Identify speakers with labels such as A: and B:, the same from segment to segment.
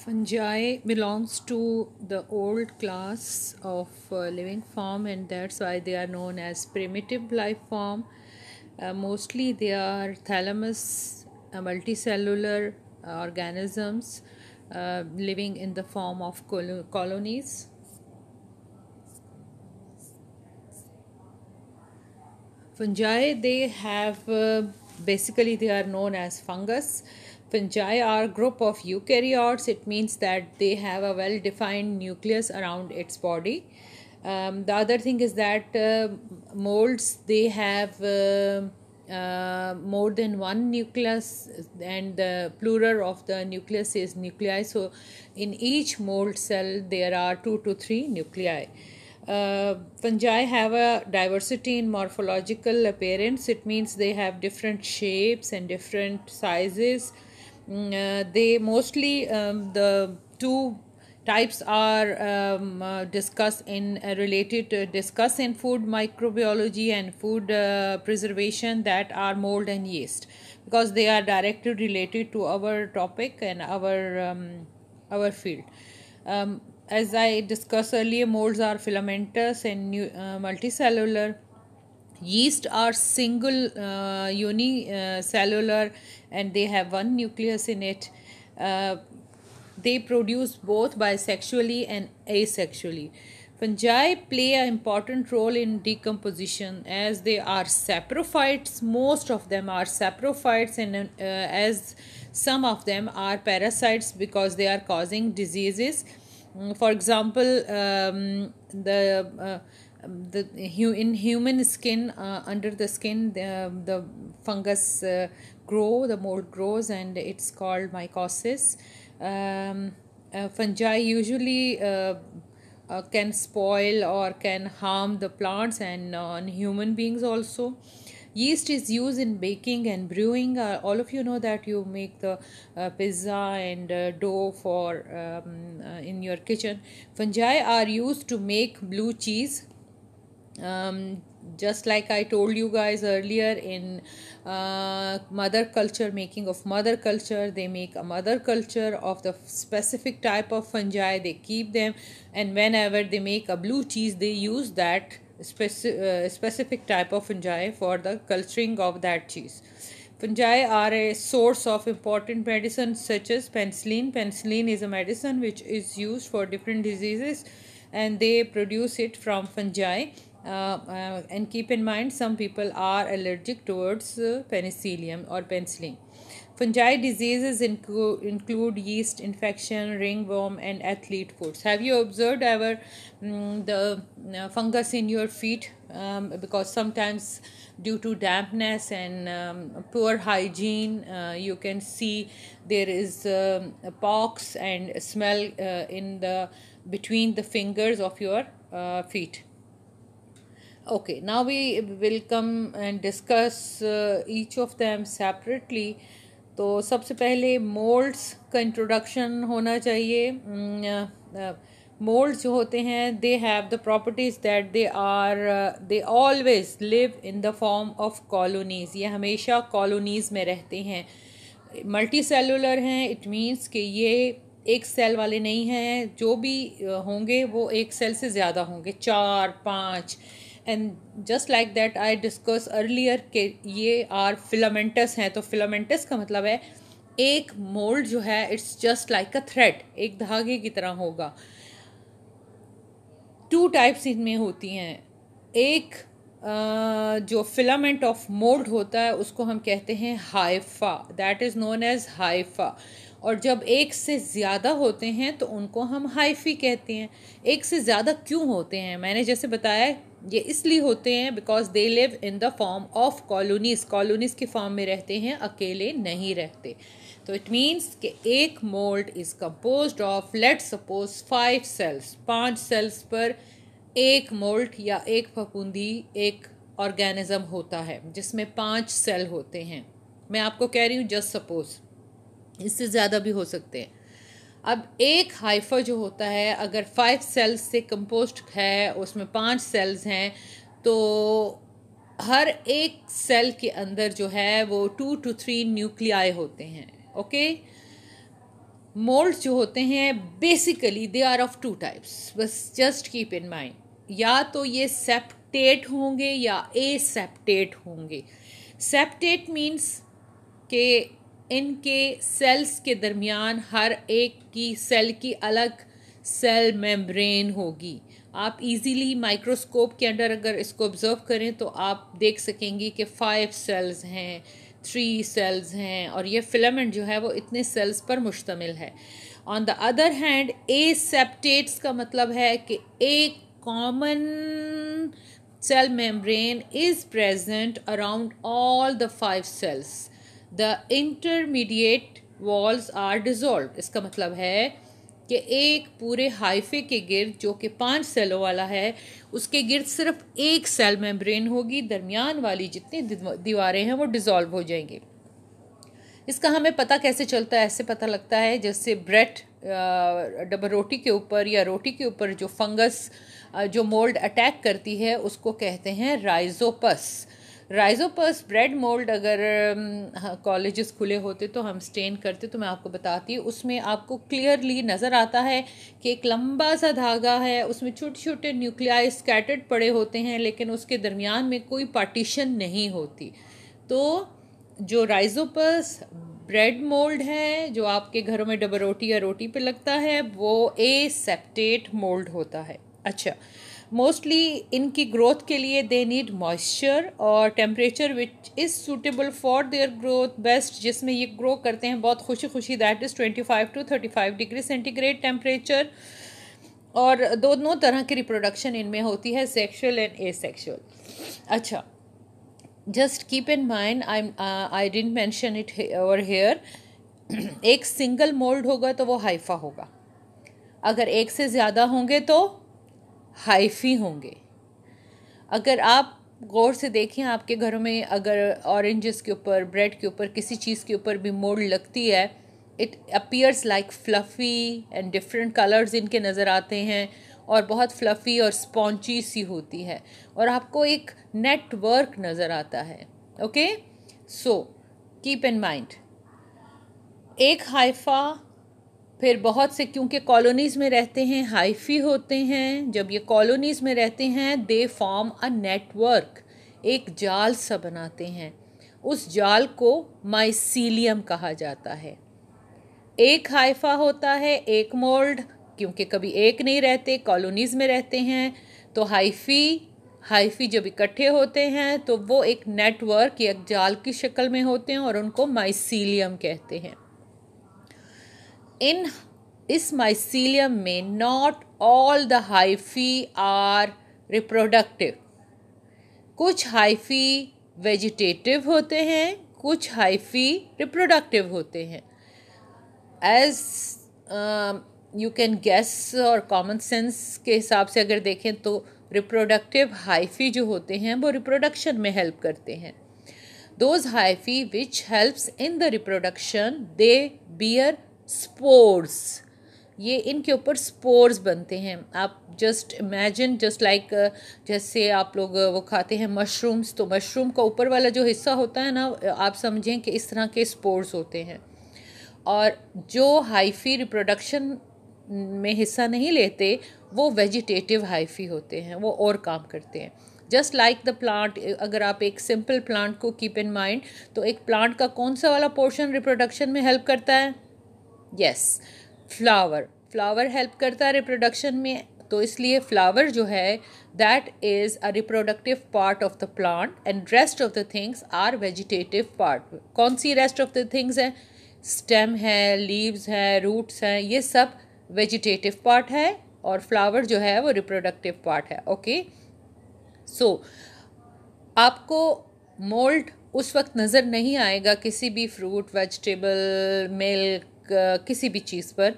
A: Fungi belongs to the old class of uh, living form and that's why they are known as primitive life form. Uh, mostly they are thalamus uh, multicellular uh, organisms uh, living in the form of col colonies. Fungi they have uh, basically they are known as fungus fungi are a group of eukaryotes it means that they have a well defined nucleus around its body um, the other thing is that uh, molds they have uh, uh, more than one nucleus and the plural of the nucleus is nuclei so in each mold cell there are two to three nuclei uh, fungi have a diversity in morphological appearance it means they have different shapes and different sizes Mm, uh, they mostly um, the two types are um, uh, discussed in uh, related discuss in food microbiology and food uh, preservation that are mold and yeast because they are directly related to our topic and our um, our field um, as i discussed earlier molds are filamentous and new, uh, multicellular yeast are single uh, unicellular uh, and they have one nucleus in it uh, they produce both bisexually and asexually fungi play an important role in decomposition as they are saprophytes most of them are saprophytes and uh, as some of them are parasites because they are causing diseases mm, for example um, the uh, the in human skin uh, under the skin the, um, the fungus uh, grow the mold grows and it's called mycosis um, uh, fungi usually uh, uh, can spoil or can harm the plants and on human beings also yeast is used in baking and brewing uh, all of you know that you make the uh, pizza and uh, dough for um, uh, in your kitchen fungi are used to make blue cheese um, just like I told you guys earlier in uh, mother culture making of mother culture they make a mother culture of the specific type of fungi they keep them and whenever they make a blue cheese they use that speci- uh, specific type of fungi for the culturing of that cheese. Fungi are a source of important medicines such as penicillin. Penicillin is a medicine which is used for different diseases and they produce it from fungi uh, uh, and keep in mind some people are allergic towards uh, penicillium or penicillin fungi diseases include, include yeast infection ringworm and athlete foots have you observed ever um, mm, the uh, fungus in your feet um, because sometimes due to dampness and um, poor hygiene uh, you can see there is um, a pox and smell uh, in the between the fingers of your uh, feet okay now we will come and discuss uh, each of them separately तो सबसे पहले moulds का introduction होना चाहिए moulds mm, uh, uh, जो होते हैं they have the properties that they are they always live in the form of colonies ये हमेशा कॉलोनीज़ में रहते हैं मल्टी सेलुलर हैं इट मींस कि ये एक सेल वाले नहीं हैं जो भी uh, होंगे वो एक सेल से ज़्यादा होंगे चार पाँच and just like that I discuss earlier के ये आर फिलामेंटस हैं तो फिलामेंटस का मतलब है एक मोल्ड जो है it's just like a thread एक धागे की तरह होगा टू टाइप्स इनमें होती हैं एक जो फिलामेंट ऑफ मोल्ड होता है उसको हम कहते हैं hypha that is known as hypha और जब एक से ज़्यादा होते हैं तो उनको हम हाइफी कहते हैं एक से ज़्यादा क्यों होते हैं मैंने जैसे बताया ये इसलिए होते हैं because they live in the form of colonies colonies के फॉर्म में रहते हैं अकेले नहीं रहते तो इट मीन्स कि एक mould is compose of let suppose five cells पांच सेल्स पर एक मोल्ड या एक फफूंदी एक ऑर्गेनिज्म होता है जिसमें पांच सेल होते हैं मैं आपको कह रही हूँ जस्ट सपोज इससे ज़्यादा भी हो सकते हैं अब एक हाइफा जो होता है अगर फाइव सेल्स से कंपोस्ट है उसमें पांच सेल्स हैं तो हर एक सेल के अंदर जो है वो टू टू थ्री न्यूक्लियाई होते हैं ओके मोल्ड्स जो होते हैं basically they are of two types बस जस्ट कीप इन माइंड या तो ये सेप्टेट होंगे या ए सेप्टेट होंगे सेप्टेट मीन्स के इनके सेल्स के दरमियान हर एक की सेल की अलग सेल मेम्ब्रेन होगी आप इजीली माइक्रोस्कोप के अंडर अगर इसको ऑब्ज़र्व करें तो आप देख सकेंगी कि फ़ाइव सेल्स हैं थ्री सेल्स हैं और ये फिलामेंट जो है वो इतने सेल्स पर मुश्तमिल है on the other hand aseptates का मतलब है कि एक common cell membrane is present around all the five cells the intermediate walls are dissolve इसका मतलब है कि एक पूरे हाइफे के गिर्द जो कि पांच सेलों वाला है उसके गिर्द सिर्फ एक सेल मेम्ब्रेन होगी दरमियान वाली जितनी दीवारें हैं वो डिज़ोल्व हो जाएंगे इसका हमें पता कैसे चलता है ऐसे पता लगता है जैसे ब्रेड डबल रोटी के ऊपर या रोटी के ऊपर जो फंगस जो मोल्ड अटैक करती है उसको कहते हैं राइजोपस राइजोपर ब्रेड मोल्ड अगर कॉलेजेस um, खुले होते तो हम स्टेन करते तो मैं आपको बताती हूँ उसमें आपको क्लियरली नज़र आता है कि एक लंबा सा धागा है उसमें छोटे छोटे न्यूक्लिया स्कैटर्ड पड़े होते हैं लेकिन उसके दरमियान में कोई पार्टीशन नहीं होती तो जो राइजोपस ब्रेड मोल्ड है जो आपके घरों में डबल रोटी या रोटी पे लगता है वो ए सेप्टेट मोल्ड होता है अच्छा मोस्टली इनकी ग्रोथ के लिए दे नीड मॉइस्चर और temperature which is suitable for their growth best जिसमें ये ग्रो करते हैं बहुत खुशी खुशी that is twenty five to thirty five degree centigrade temperature और दोनों तरह की रिप्रोडक्शन इनमें होती है सेक्शुअल एंड ए सेक्शुअल अच्छा just keep in mind I I didn't mention it और हेयर एक सिंगल मोल्ड होगा तो वो हाइफा होगा अगर एक से ज़्यादा होंगे तो हाइफी होंगे अगर आप गौर से देखें आपके घरों में अगर ऑरेंजेस के ऊपर ब्रेड के ऊपर किसी चीज़ के ऊपर भी मोड़ लगती है it appears like fluffy and different colours इनके नज़र आते हैं और बहुत फ्लफ़ी और स्पॉन्ची सी होती है और आपको एक नेटवर्क नज़र आता है okay so keep in mind एक हाइफा फिर बहुत से क्योंकि कॉलोनीज़ में रहते हैं हाइफी होते हैं जब ये कॉलोनीज़ में रहते हैं दे फॉर्म अ नेटवर्क एक जाल सा बनाते हैं उस जाल को माइसीलियम कहा जाता है एक हाइफा होता है एक मोल्ड क्योंकि कभी एक नहीं रहते कॉलोनीज़ में रहते हैं तो हाइफी हाइफी जब इकट्ठे होते हैं तो वो एक नेटवर्क या जाल की शक्ल में होते हैं और उनको माइसीलियम कहते हैं इन इस माइसीलियम में not all the hyphae are reproductive कुछ हाइफी वेजिटेटिव होते हैं कुछ हाइफी रिप्रोडक्टिव होते हैं एज यू कैन गैस और कॉमन सेंस के हिसाब से अगर देखें तो रिप्रोडक्टिव हाइफी जो होते हैं वो रिप्रोडक्शन में हेल्प करते हैं those hyphae which helps in the reproduction they bear spores ये इनके ऊपर स्पोर्स बनते हैं आप जस्ट इमेजिन जस्ट लाइक जैसे आप लोग वो खाते हैं मशरूम्स तो मशरूम का ऊपर वाला जो हिस्सा होता है ना आप समझें कि इस तरह के स्पोर्स होते हैं और जो हाइफी रिप्रोडक्शन में हिस्सा नहीं लेते वो वेजिटेटिव हाइफी होते हैं वो और काम करते हैं जस्ट लाइक द प्लांट अगर आप एक सिंपल प्लांट को कीप इन माइंड तो एक प्लांट का कौन सा वाला पोर्शन रिप्रोडक्शन में हेल्प करता है यस फ्लावर फ्लावर हेल्प करता है रिप्रोडक्शन में तो इसलिए फ्लावर जो है that is a reproductive part of the plant and rest of the things are vegetative part कौन सी रेस्ट ऑफ द थिंग्स हैं स्टेम है लीव्स हैं रूट्स हैं ये सब वेजिटेटिव पार्ट है और फ्लावर जो है वो रिप्रोडक्टिव पार्ट है ओके सो आपको मोल्ड उस वक्त नज़र नहीं आएगा किसी भी फ्रूट वेजिटेबल मिल्क किसी भी चीज़ पर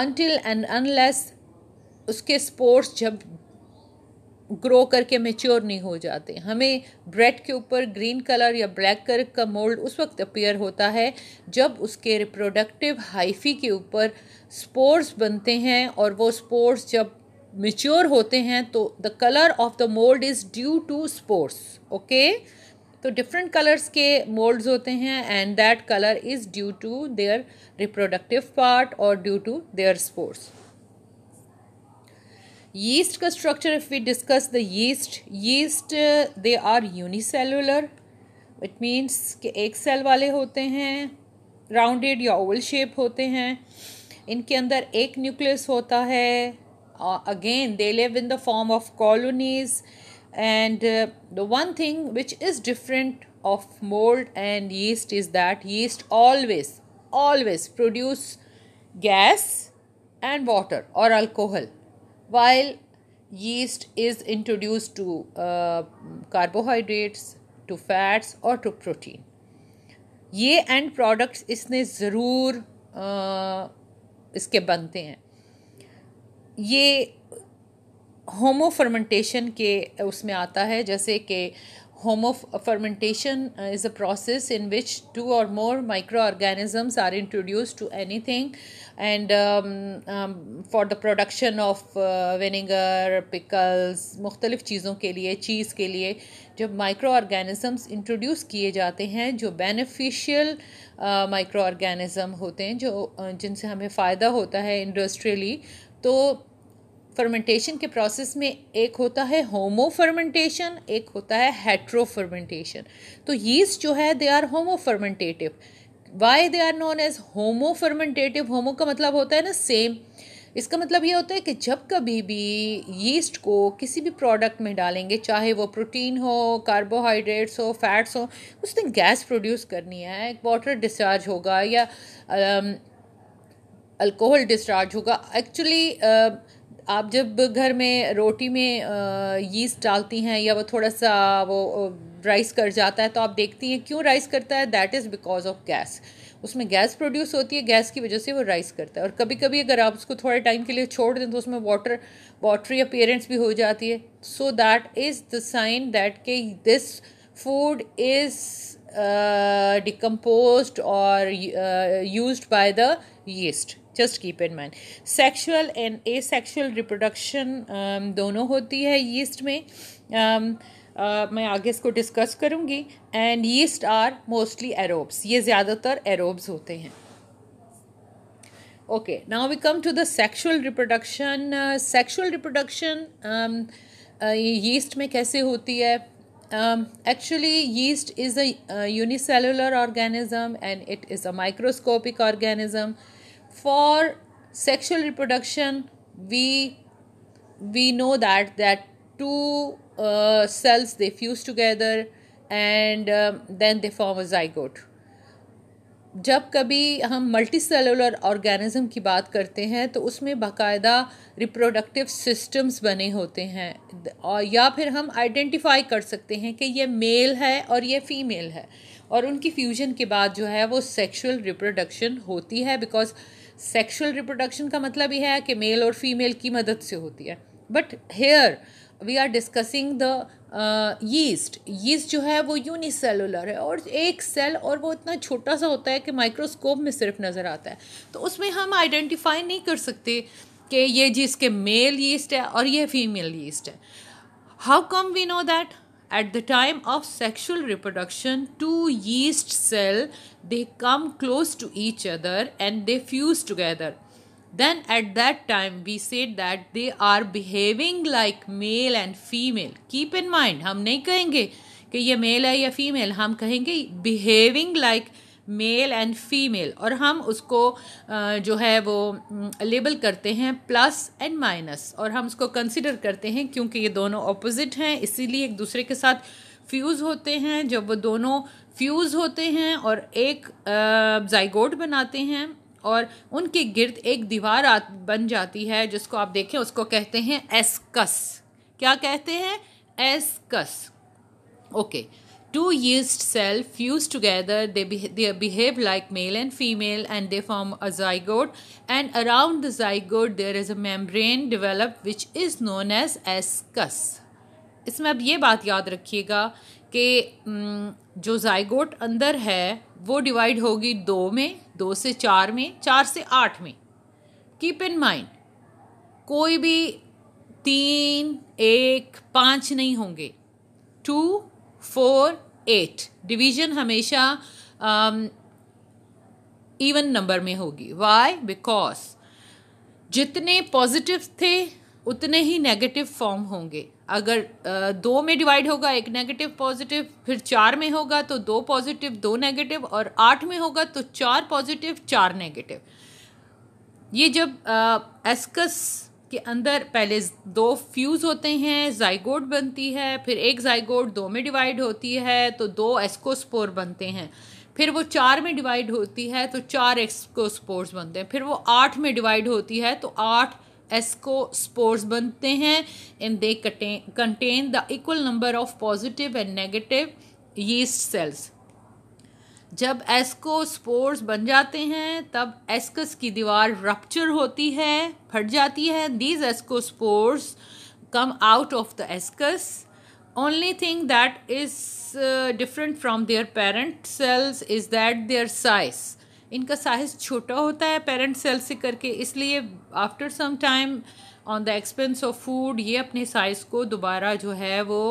A: अनटिल एंड अनलेस उसके स्पोर्ट्स जब ग्रो करके मेच्योर नहीं हो जाते हमें ब्रेड के ऊपर ग्रीन कलर या ब्लैक कलर का मोल्ड उस वक्त अपेयर होता है जब उसके रिप्रोडक्टिव हाइफी के ऊपर स्पोर्स बनते हैं और वो स्पोर्स जब मेच्योर होते हैं तो the colour of the mould is due to spores okay तो डिफरेंट कलर्स के मोल्ड्स होते हैं and that colour is due to their reproductive part और due to their spores yeast का structure if we discuss the yeast yeast they are unicellular it means के एक cell वाले होते हैं राउंडेड या ओवल शेप होते हैं इनके अंदर एक न्यूक्लियस होता है again they live in the form of colonies and uh, the one thing which is different of mold and yeast is that yeast always always produce gas and water or alcohol while yeast is introduced to uh, carbohydrates to fats और to protein ये end products इसने ज़रूर इसके बनते हैं ये होमो fermentation के उसमें आता है जैसे कि homo fermentation is a process in which two और more microorganisms are introduce to anything and for the production of vinegar pickles मुख्तलिफ़ चीज़ों के लिए चीज़ के लिए जब माइक्रो ऑर्गेनिज़म्स इंट्रोड्यूस किए जाते हैं जो बेनिफिशियल माइक्रो ऑर्गेनिज़म होते हैं जो uh, जिनसे हमें फ़ायदा होता है इंडस्ट्रियली तो फर्मेंटेशन के प्रोसेस में एक होता है होमो फर्मेंटेशन एक होता है हेट्रो फर्मेंटेशन तो यीस्ट जो है they are homo fermentative why they are known as homo fermentative homo का मतलब होता है ना सेम इसका मतलब ये होता है कि जब कभी भी यीस्ट को किसी भी प्रोडक्ट में डालेंगे चाहे वो प्रोटीन हो कार्बोहाइड्रेट्स हो फैट्स हो उस दिन गैस प्रोड्यूस करनी है वाटर डिस्चार्ज होगा या अल्कोहल um, डिस्चार्ज होगा एक्चुअली आप जब घर में रोटी में यीस्ट डालती हैं या वो थोड़ा सा वो राइस कर जाता है तो आप देखती हैं क्यों राइस करता है that is because of gas उसमें गैस प्रोड्यूस होती है गैस की वजह से वो राइस करता है और कभी कभी अगर आप उसको थोड़े टाइम के लिए छोड़ दें तो उसमें वाटर वाटरी अपेयरेंस भी हो जाती है so that is the sign that के दिस फूड इज़ डिकम्पोज और use by the yeast just keep in mind sexual and asexual reproduction दोनों होती है यीस्ट में um, Uh, मैं आगे इसको डिस्कस करूँगी and yeast are mostly aerobes ये ज़्यादातर एरोब्स होते हैं okay now we come to the sexual reproduction sexual reproduction yeast में कैसे होती है actually yeast is a unicellular organism and it is a microscopic organism for sexual reproduction we we know that that two uh, cells they fuse together and um, then they form a zygote जब कभी हम multi cellular organism की बात करते हैं तो उसमें बाकायदा रिप्रोडक्टिव सिस्टम्स बने होते हैं और या फिर हम आइडेंटिफाई कर सकते हैं कि ये मेल है और ये फीमेल है और उनकी फ्यूजन के बाद जो है वो सेक्सुअल रिप्रोडक्शन होती है बिकॉज सेक्शुअल रिप्रोडक्शन का मतलब यह है कि मेल और फीमेल की मदद से होती है but here we are discussing the yeast yeast जो है वो यूनिसेलुलर है और एक सेल और वो इतना छोटा सा होता है कि माइक्रोस्कोप में सिर्फ नज़र आता है तो उसमें हम आइडेंटिफाई नहीं कर सकते कि ये जिसके मेल यीस्ट है और ये फीमेल यीस्ट है how come we know that at the time of sexual reproduction, two yeast cell they come close to each other and they fuse together. Then at that time we said that they are behaving like male and female. Keep in mind, हम नहीं कहेंगे कि ये male है या female. हम कहेंगे behaving like male and female और हम उसको जो है वो लेबल करते हैं प्लस एंड माइनस और हम उसको कंसिडर करते हैं क्योंकि ये दोनों ऑपोजिट हैं इसीलिए एक दूसरे के साथ फ्यूज़ होते हैं जब वो दोनों फ्यूज़ होते हैं और एक जाइगोड बनाते हैं और उनके गिर्द एक दीवार बन जाती है जिसको आप देखें उसको कहते हैं एसकस क्या कहते हैं ascus okay okay. Two yeast cells fuse together, they, be, they behave like male and female and they form a zygote and around the zygote there is a membrane developed which is known as ascus. इसमें अब ये बात याद रखिएगा कि जो zygote अंदर है वो डिवाइड होगी दो में दो से चार में चार से आठ में कीप इन माइंड कोई भी तीन एक पाँच नहीं होंगे टू फोर एट डिवीजन हमेशा इवन um, नंबर में होगी वाई बिकॉज जितने पॉजिटिव थे उतने ही नेगेटिव फॉर्म होंगे अगर uh, दो में डिवाइड होगा एक नेगेटिव पॉजिटिव फिर चार में होगा तो दो पॉजिटिव दो नेगेटिव और आठ में होगा तो चार पॉजिटिव चार नेगेटिव ये जब एस्कस uh, के अंदर पहले दो फ्यूज़ होते हैं जाइगोड बनती है फिर एक जाइगोड दो में डिवाइड होती है तो दो एस्कोस्पोर बनते हैं फिर वो चार में डिवाइड होती है तो चार एस्कोस्पोर्स बनते हैं फिर वो आठ में डिवाइड होती है तो आठ स्पोर्स बनते हैं and they contain the equal number of positive and negative yeast cells जब एस्को स्पोर्स बन जाते हैं तब एस्कस की दीवार रप्चर होती है फट जाती है these ascospores come out of the ascus only thing that is different from their parent cells is that their size इनका साइज छोटा होता है पेरेंट सेल से करके इसलिए after some time on the expense of food ये अपने size को दोबारा जो है वो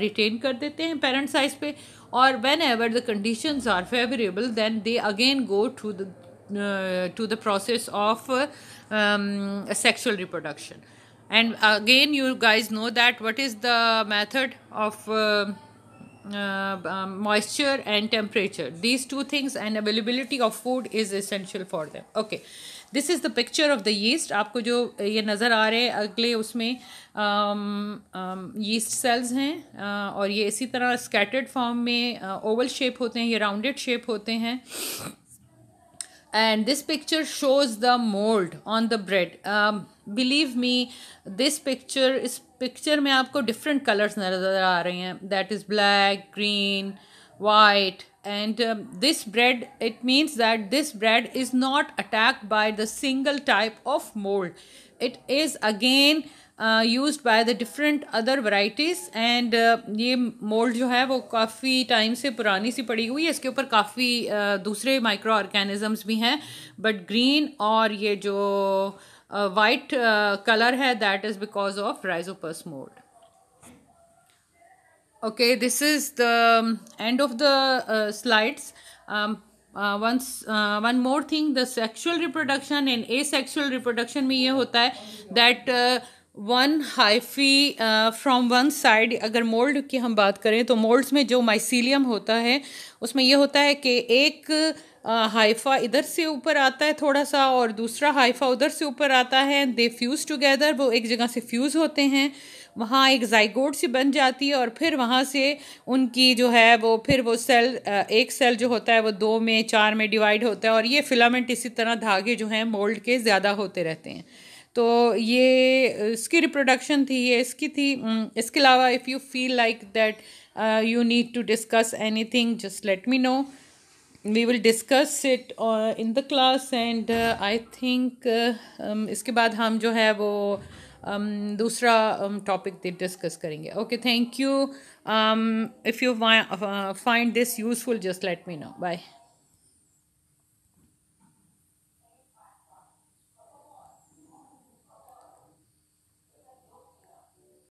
A: रिटेन uh, कर देते हैं पेरेंट साइज़ पे or whenever the conditions are favorable then they again go to the uh, to the process of uh, um, sexual reproduction and again you guys know that what is the method of uh, uh um, moisture and temperature these two things and availability of food is essential for them okay this is the picture of the yeast आपको जो ये नज़र आ रहे हैं अगले उसमें yeast sales हैं और ये इसी तरह स्कैटर्ड फॉर्म में ओवल शेप होते हैं ये राउंडेड शेप होते हैं and this picture shows the mold on the bread um, believe me this picture इस picture में आपको different colors नज़र आ रहे हैं that is black green white and um, this bread it means that this bread is not attacked by the single type of mold it is again uh, used by the different other varieties and uh, ये mold जो है वो काफ़ी time से पुरानी सी पड़ी हुई है इसके ऊपर काफ़ी uh, दूसरे माइक्रो ऑर्गेनिजम्स भी हैं But green और ये जो uh, uh, है that is because of Rhizopus mold. okay this is the end of the uh, slides um, uh, once uh, one more thing the sexual reproduction and asexual reproduction में ये होता है that uh, one hyphae uh, from one side अगर mold की हम बात करें तो molds में जो mycelium होता है उसमें यह होता है कि एक हाइफा इधर से ऊपर आता है थोड़ा सा और दूसरा हाइफा उधर से ऊपर आता है दे फ्यूज़ टुगेदर वो एक जगह से फ्यूज़ होते हैं वहाँ एक जाइगोट सी बन जाती है और फिर वहाँ से उनकी जो है वो फिर वो सेल एक सेल जो होता है वो दो में चार में डिवाइड होता है और ये फिलामेंट इसी तरह धागे जो हैं मोल्ड के ज़्यादा होते रहते हैं तो ये इसकी रिप्रोडक्शन थी ये इसकी थी इसके अलावा if you feel like that you need to discuss anything just let me know we will discuss it in uh, i and I think इसके बाद हम जो है वो Um, दूसरा टॉपिक um, डिस्कस करेंगे okay thank you if you find this useful just let me know bye